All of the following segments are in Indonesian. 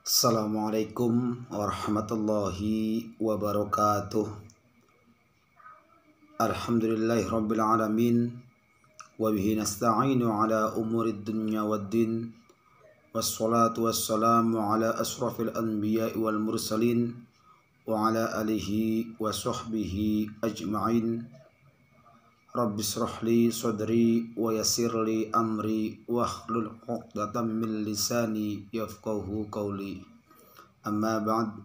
السلام عليكم ورحمة الله وبركاته الحمد لله رب العالمين وبه نستعين على أمور الدنيا والدين والصلاة والسلام على أشرف الأنبياء والمرسلين وعلى آله وصحبه أجمعين Rabbi sodri wayasirli wa yasirli amri wa khlul uqdatan min lisani yafqahu qawli. Amma ba'd.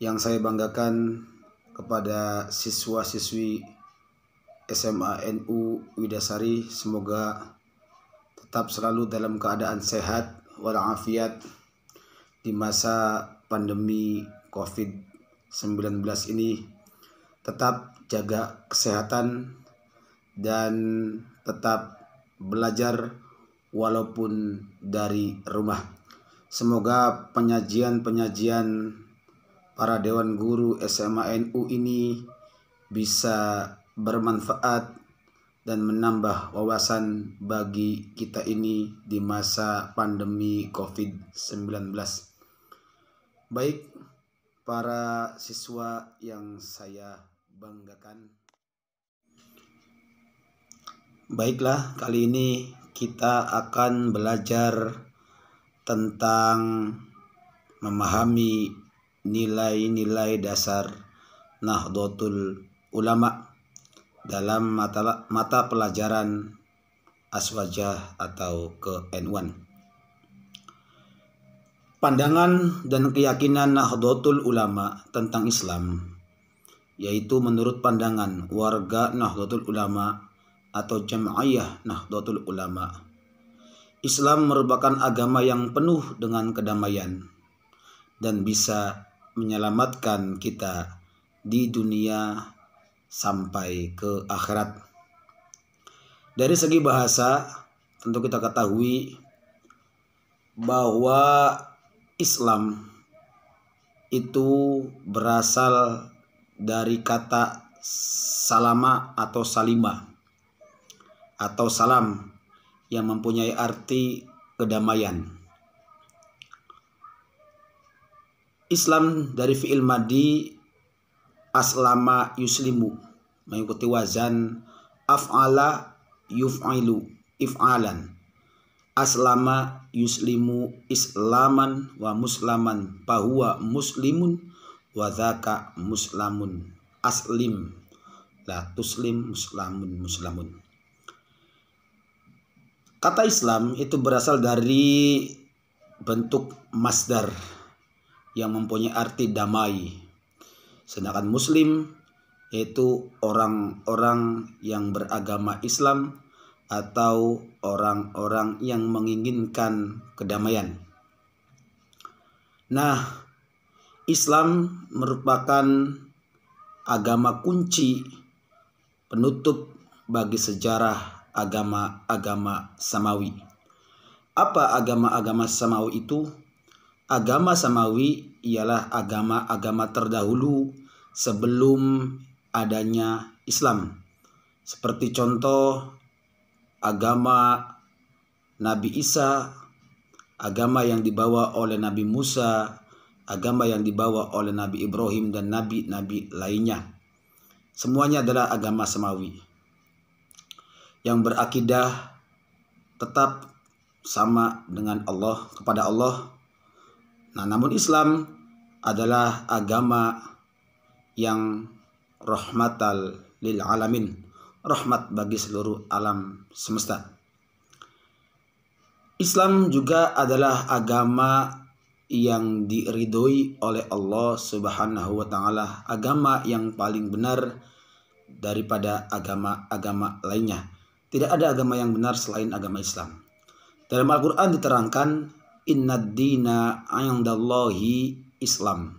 Yang saya banggakan kepada siswa-siswi SMA NU Widasari semoga tetap selalu dalam keadaan sehat walafiat di masa pandemi COVID-19 ini tetap jaga kesehatan dan tetap belajar walaupun dari rumah. Semoga penyajian-penyajian para dewan guru SMA NU ini bisa bermanfaat dan menambah wawasan bagi kita ini di masa pandemi COVID-19. Baik para siswa yang saya banggakan. Baiklah, kali ini kita akan belajar tentang memahami nilai-nilai dasar Nahdlatul Ulama dalam mata, mata pelajaran Aswajah atau ke N1. Pandangan dan keyakinan Nahdlatul Ulama tentang Islam yaitu menurut pandangan warga Nahdlatul Ulama atau Jama'iyah Nahdlatul Ulama. Islam merupakan agama yang penuh dengan kedamaian dan bisa menyelamatkan kita di dunia sampai ke akhirat. Dari segi bahasa, tentu kita ketahui bahwa Islam itu berasal dari kata salama atau salima atau salam yang mempunyai arti kedamaian. Islam dari fi'il madi aslama yuslimu mengikuti wazan af'ala yuf'ilu if'alan aslama yuslimu islaman wa muslaman bahwa muslimun wazaka muslamun aslim la tuslim muslamun muslamun kata Islam itu berasal dari bentuk masdar yang mempunyai arti damai sedangkan muslim yaitu orang-orang yang beragama Islam atau orang-orang yang menginginkan kedamaian. Nah, Islam merupakan agama kunci penutup bagi sejarah agama-agama Samawi. Apa agama-agama Samawi itu? Agama Samawi ialah agama-agama terdahulu sebelum adanya Islam. Seperti contoh agama Nabi Isa, agama yang dibawa oleh Nabi Musa, agama yang dibawa oleh Nabi Ibrahim dan nabi-nabi lainnya. Semuanya adalah agama semawi yang berakidah tetap sama dengan Allah kepada Allah. Nah, namun Islam adalah agama yang rahmatal lil alamin, rahmat bagi seluruh alam semesta. Islam juga adalah agama yang diridhoi oleh Allah Subhanahu wa taala, agama yang paling benar daripada agama-agama lainnya. Tidak ada agama yang benar selain agama Islam. Dalam Al-Qur'an diterangkan innad dina 'indallahi Islam.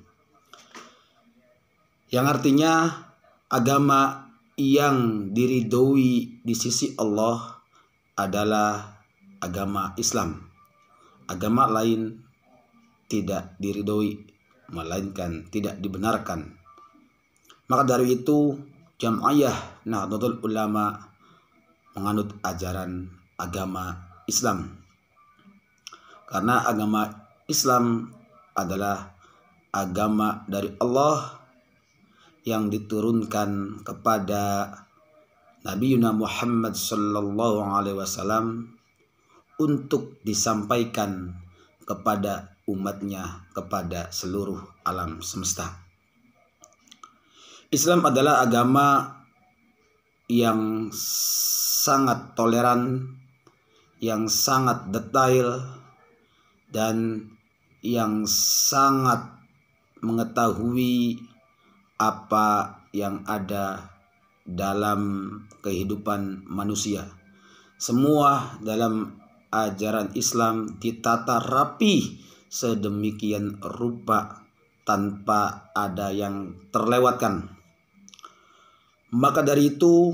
Yang artinya agama yang diridhoi di sisi Allah adalah agama Islam. Agama lain tidak diridhoi, melainkan tidak dibenarkan. Maka dari itu, jamaah Nahdlatul Ulama menganut ajaran agama Islam. Karena agama Islam adalah agama dari Allah yang diturunkan kepada Nabi Yuna Muhammad Sallallahu Alaihi Wasallam untuk disampaikan kepada umatnya kepada seluruh alam semesta. Islam adalah agama yang sangat toleran, yang sangat detail, dan yang sangat mengetahui apa yang ada dalam kehidupan manusia. Semua dalam ajaran Islam ditata rapi sedemikian rupa tanpa ada yang terlewatkan. Maka dari itu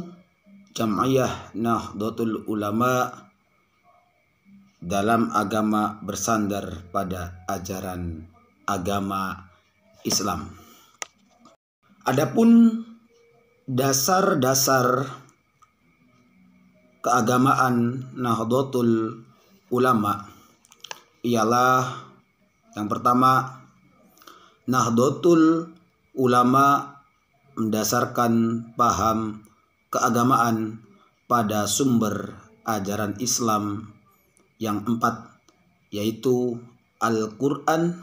Jam'iyah Nahdlatul Ulama dalam agama bersandar pada ajaran agama Islam. Adapun dasar-dasar keagamaan Nahdlatul Ulama ialah yang pertama, Nahdlatul Ulama mendasarkan paham keagamaan pada sumber ajaran Islam yang empat yaitu Al-Quran,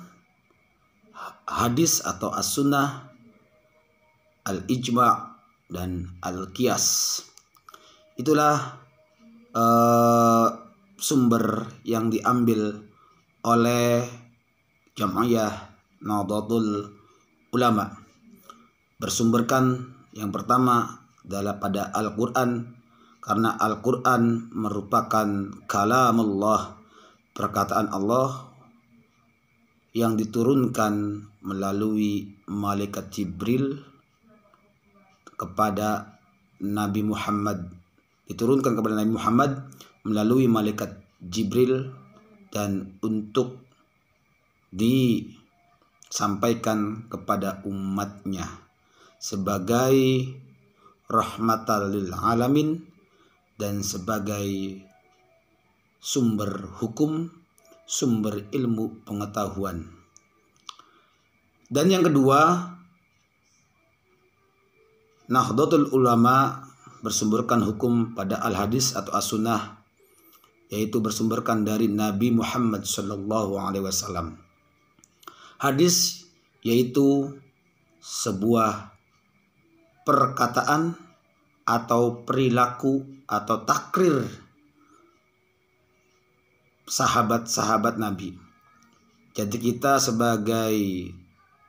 hadis atau as-sunnah, al-ijma' dan al-qiyas. Itulah uh, sumber yang diambil oleh Jam'iyah Nadatul Ulama bersumberkan yang pertama adalah pada Al-Quran karena Al-Quran merupakan kalam Allah perkataan Allah yang diturunkan melalui malaikat Jibril kepada Nabi Muhammad diturunkan kepada Nabi Muhammad melalui malaikat Jibril dan untuk disampaikan kepada umatnya sebagai rahmatan lil alamin dan sebagai sumber hukum, sumber ilmu pengetahuan. Dan yang kedua, Nahdlatul Ulama bersumberkan hukum pada al-hadis atau as-sunnah yaitu bersumberkan dari Nabi Muhammad sallallahu alaihi wasallam. Hadis yaitu sebuah perkataan atau perilaku atau takrir sahabat-sahabat Nabi. Jadi kita sebagai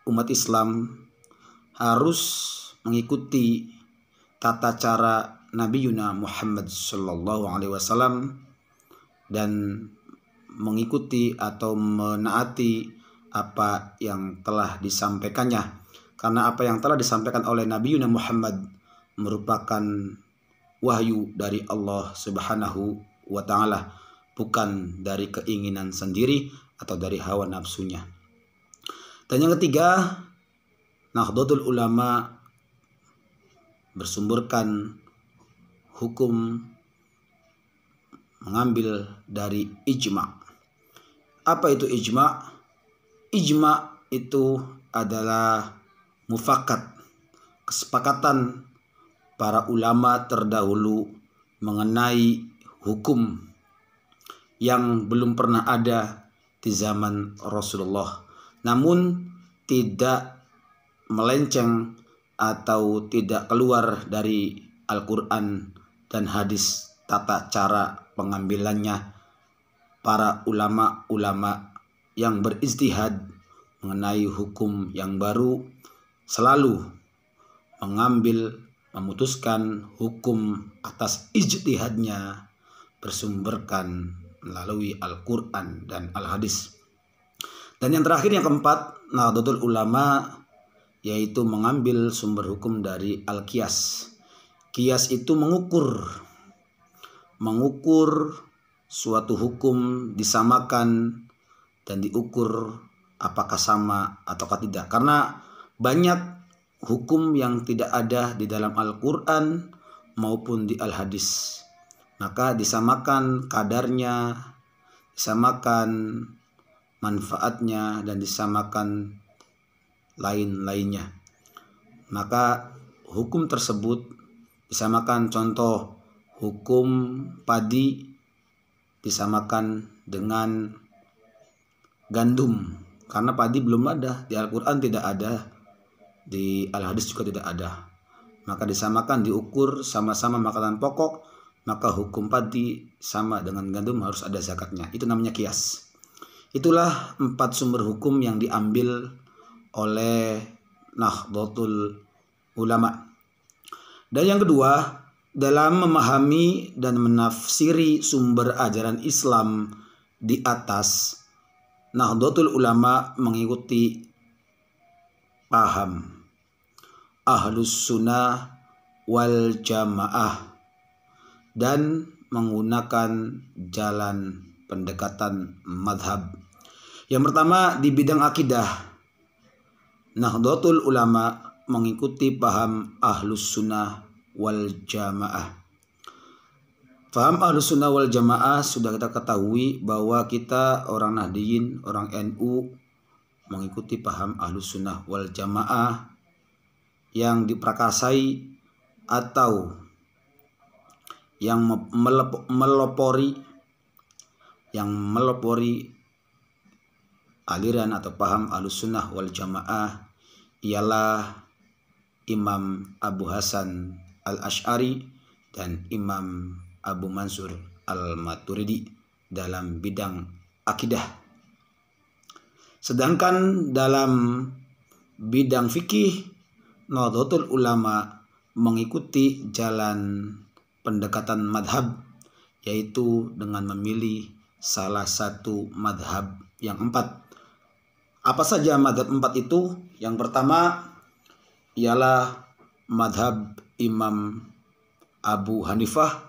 umat Islam harus mengikuti tata cara Nabi Yuna Muhammad Shallallahu Alaihi Wasallam dan mengikuti atau menaati apa yang telah disampaikannya karena apa yang telah disampaikan oleh Nabi Yuna Muhammad merupakan wahyu dari Allah Subhanahu wa taala bukan dari keinginan sendiri atau dari hawa nafsunya. Dan yang ketiga, Nahdlatul Ulama bersumberkan hukum mengambil dari ijma. Apa itu ijma? ijma itu adalah mufakat, kesepakatan para ulama terdahulu mengenai hukum yang belum pernah ada di zaman Rasulullah. Namun tidak melenceng atau tidak keluar dari Al-Quran dan hadis tata cara pengambilannya para ulama-ulama yang beristihad mengenai hukum yang baru selalu mengambil memutuskan hukum atas ijtihadnya bersumberkan melalui Al-Quran dan Al-Hadis. Dan yang terakhir yang keempat, Nahdlatul Ulama yaitu mengambil sumber hukum dari Al-Qiyas. Qiyas itu mengukur mengukur suatu hukum disamakan dan diukur apakah sama ataukah tidak karena banyak hukum yang tidak ada di dalam Al-Qur'an maupun di Al-Hadis maka disamakan kadarnya disamakan manfaatnya dan disamakan lain-lainnya maka hukum tersebut disamakan contoh hukum padi disamakan dengan gandum karena padi belum ada di Al-Qur'an tidak ada di Al-Hadis juga tidak ada maka disamakan diukur sama-sama makanan pokok maka hukum padi sama dengan gandum harus ada zakatnya itu namanya kias itulah empat sumber hukum yang diambil oleh Nahdlatul Ulama dan yang kedua dalam memahami dan menafsiri sumber ajaran Islam di atas Nahdlatul Ulama mengikuti paham Ahlus Sunnah wal Jamaah dan menggunakan jalan pendekatan madhab. Yang pertama di bidang akidah. Nahdlatul Ulama mengikuti paham Ahlus Sunnah wal Jamaah. Faham ahlu sunnah wal jamaah sudah kita ketahui bahwa kita orang Nahdiyin, orang NU mengikuti paham ahlu sunnah wal jamaah yang diprakasai atau yang melopori yang melopori aliran atau paham ahlu sunnah wal jamaah ialah Imam Abu Hasan al Ash'ari dan Imam Abu Mansur Al-Maturidi dalam bidang akidah. Sedangkan dalam bidang fikih, Nahdlatul Ulama mengikuti jalan pendekatan madhab, yaitu dengan memilih salah satu madhab yang empat. Apa saja madhab empat itu? Yang pertama ialah madhab Imam Abu Hanifah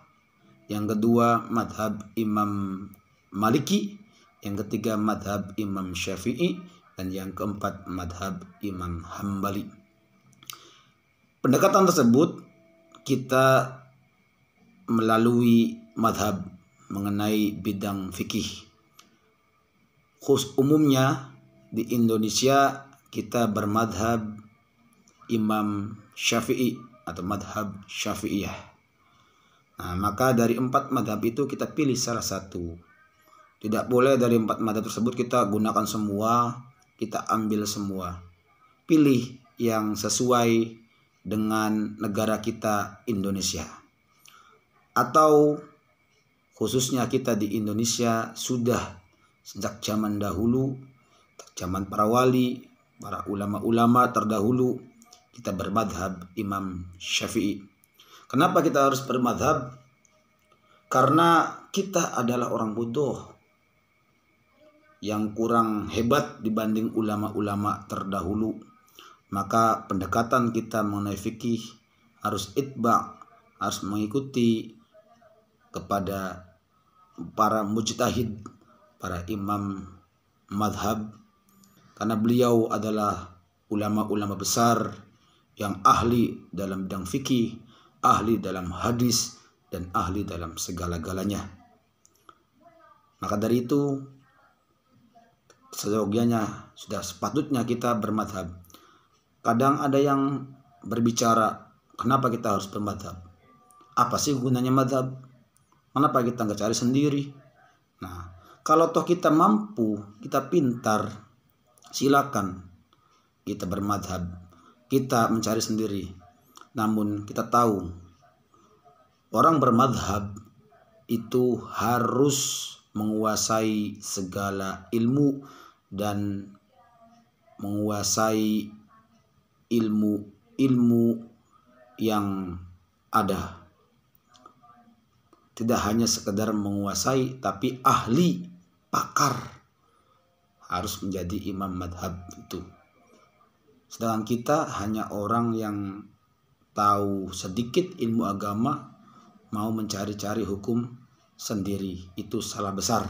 yang kedua madhab Imam Maliki. Yang ketiga madhab Imam Syafi'i. Dan yang keempat madhab Imam Hambali. Pendekatan tersebut kita melalui madhab mengenai bidang fikih. Khusus umumnya di Indonesia kita bermadhab Imam Syafi'i atau madhab Syafi'iyah. Nah, maka dari empat madhab itu kita pilih salah satu. Tidak boleh dari empat madhab tersebut kita gunakan semua, kita ambil semua. Pilih yang sesuai dengan negara kita Indonesia. Atau khususnya kita di Indonesia sudah sejak zaman dahulu, zaman para wali, para ulama-ulama terdahulu kita bermadhab Imam Syafi'i Kenapa kita harus bermadhab? Karena kita adalah orang bodoh yang kurang hebat dibanding ulama-ulama terdahulu. Maka pendekatan kita mengenai fikih harus itba, harus mengikuti kepada para mujtahid, para imam madhab, karena beliau adalah ulama-ulama besar yang ahli dalam bidang fikih ahli dalam hadis, dan ahli dalam segala-galanya. Maka dari itu, seyogianya sudah sepatutnya kita bermadhab. Kadang ada yang berbicara, kenapa kita harus bermadhab? Apa sih gunanya madhab? Kenapa kita nggak cari sendiri? Nah, kalau toh kita mampu, kita pintar, silakan kita bermadhab, kita mencari sendiri. Namun kita tahu orang bermadhab itu harus menguasai segala ilmu dan menguasai ilmu-ilmu yang ada. Tidak hanya sekedar menguasai tapi ahli, pakar harus menjadi imam madhab itu. Sedangkan kita hanya orang yang tahu sedikit ilmu agama mau mencari-cari hukum sendiri itu salah besar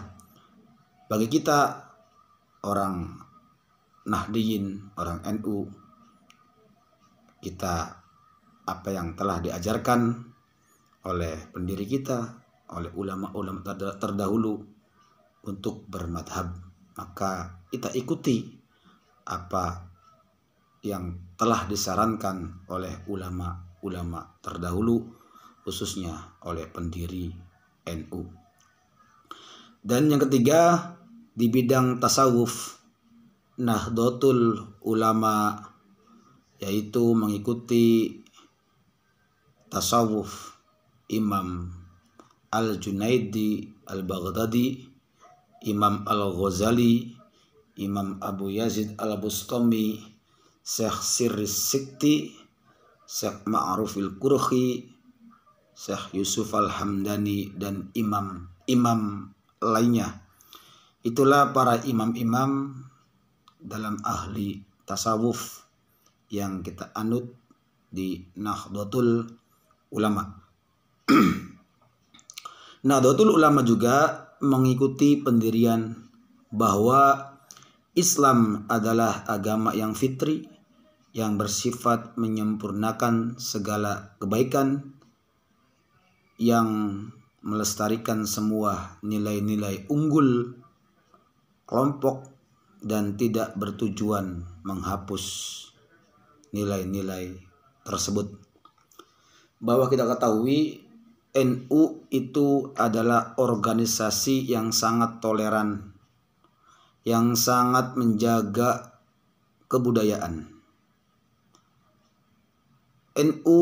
bagi kita orang Nahdiyin, orang NU kita apa yang telah diajarkan oleh pendiri kita, oleh ulama-ulama terdahulu untuk bermadhab. Maka kita ikuti apa yang telah disarankan oleh ulama-ulama terdahulu khususnya oleh pendiri NU. Dan yang ketiga di bidang tasawuf Nahdlatul Ulama yaitu mengikuti tasawuf Imam Al-Junaidi Al-Baghdadi, Imam Al-Ghazali, Imam Abu Yazid Al-Bustami, Syekh Sirris Sikti, Syekh Ma'rufil Kurhi, Syekh Yusuf Al-Hamdani dan imam-imam lainnya. Itulah para imam-imam dalam ahli tasawuf yang kita anut di Nahdlatul Ulama. Nahdlatul Ulama juga mengikuti pendirian bahwa Islam adalah agama yang fitri, yang bersifat menyempurnakan segala kebaikan yang melestarikan semua nilai-nilai unggul kelompok dan tidak bertujuan menghapus nilai-nilai tersebut bahwa kita ketahui NU itu adalah organisasi yang sangat toleran yang sangat menjaga kebudayaan NU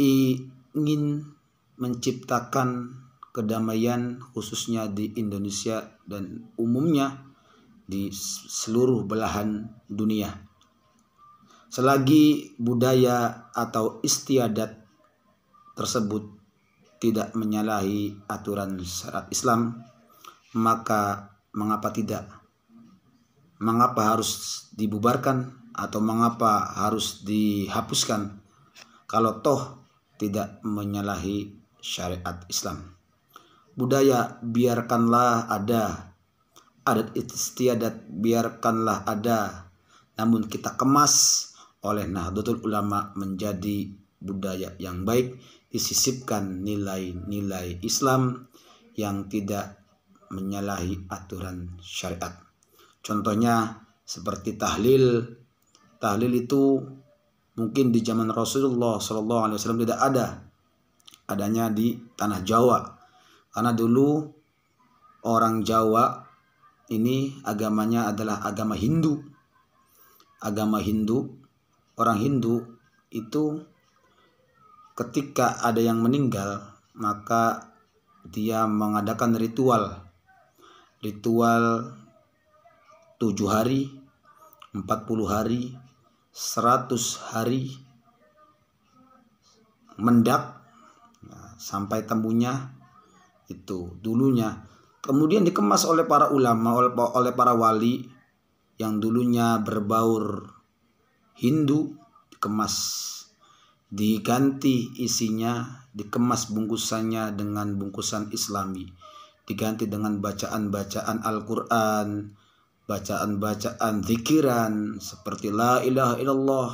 ingin menciptakan kedamaian khususnya di Indonesia dan umumnya di seluruh belahan dunia. Selagi budaya atau istiadat tersebut tidak menyalahi aturan syarat Islam, maka mengapa tidak? Mengapa harus dibubarkan atau mengapa harus dihapuskan? kalau toh tidak menyalahi syariat Islam. Budaya biarkanlah ada, adat istiadat biarkanlah ada, namun kita kemas oleh Nahdlatul Ulama menjadi budaya yang baik, disisipkan nilai-nilai Islam yang tidak menyalahi aturan syariat. Contohnya seperti tahlil. Tahlil itu mungkin di zaman Rasulullah Shallallahu Alaihi Wasallam tidak ada adanya di tanah Jawa karena dulu orang Jawa ini agamanya adalah agama Hindu agama Hindu orang Hindu itu ketika ada yang meninggal maka dia mengadakan ritual ritual tujuh hari, empat puluh hari, 100 hari mendak nah, sampai tembunya itu dulunya kemudian dikemas oleh para ulama oleh para wali yang dulunya berbaur Hindu dikemas diganti isinya dikemas bungkusannya dengan bungkusan Islami diganti dengan bacaan-bacaan Al-Qur'an bacaan-bacaan zikiran seperti la ilaha illallah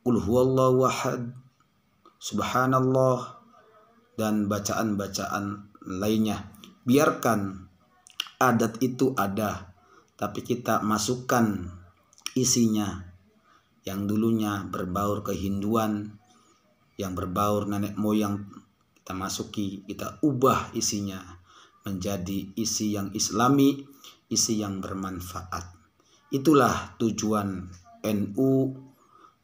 qul huwallahu ahad subhanallah dan bacaan-bacaan lainnya biarkan adat itu ada tapi kita masukkan isinya yang dulunya berbaur kehinduan yang berbaur nenek moyang kita masuki kita ubah isinya menjadi isi yang islami isi yang bermanfaat. Itulah tujuan NU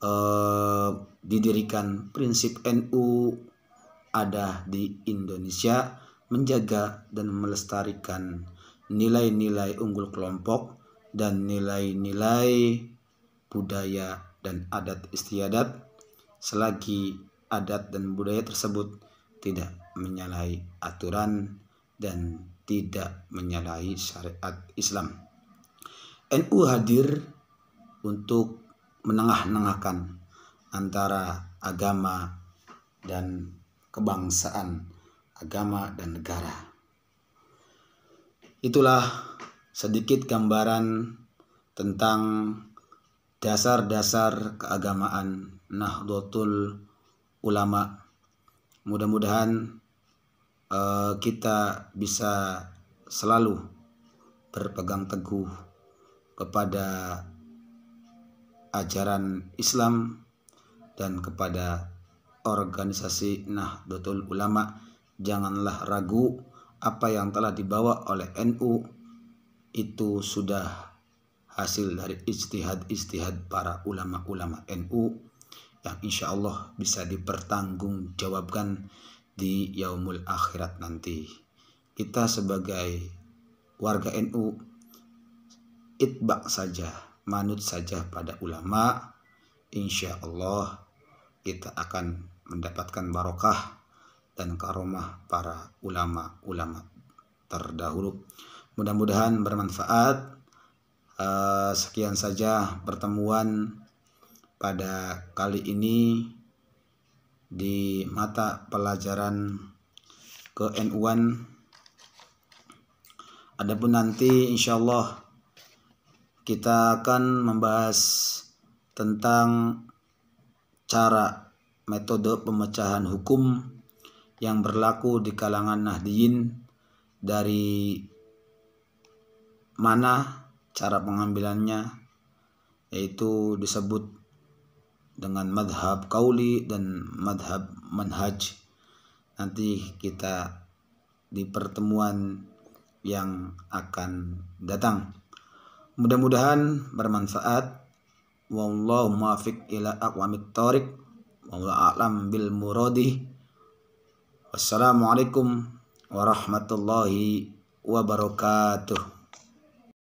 eh, didirikan prinsip NU ada di Indonesia menjaga dan melestarikan nilai-nilai unggul kelompok dan nilai-nilai budaya dan adat istiadat selagi adat dan budaya tersebut tidak menyalahi aturan dan tidak menyalahi syariat Islam. NU hadir untuk menengah-nengahkan antara agama dan kebangsaan, agama dan negara. Itulah sedikit gambaran tentang dasar-dasar keagamaan Nahdlatul Ulama. Mudah-mudahan Eh, kita bisa selalu berpegang teguh kepada ajaran Islam dan kepada organisasi Nahdlatul Ulama janganlah ragu apa yang telah dibawa oleh NU itu sudah hasil dari istihad-istihad para ulama-ulama NU yang insya Allah bisa dipertanggungjawabkan di yaumul akhirat nanti. Kita sebagai warga NU itbak saja, manut saja pada ulama, insya Allah kita akan mendapatkan barokah dan karomah para ulama-ulama terdahulu. Mudah-mudahan bermanfaat. Eh, sekian saja pertemuan pada kali ini di mata pelajaran ke NU1 adapun nanti insya Allah kita akan membahas tentang cara metode pemecahan hukum yang berlaku di kalangan Nahdiyin dari mana cara pengambilannya yaitu disebut dengan madhab kauli dan madhab manhaj nanti kita di pertemuan yang akan datang mudah-mudahan bermanfaat wallahu muafiq ila aqwamit tariq wallahu a'lam bil muradi. wassalamualaikum warahmatullahi wabarakatuh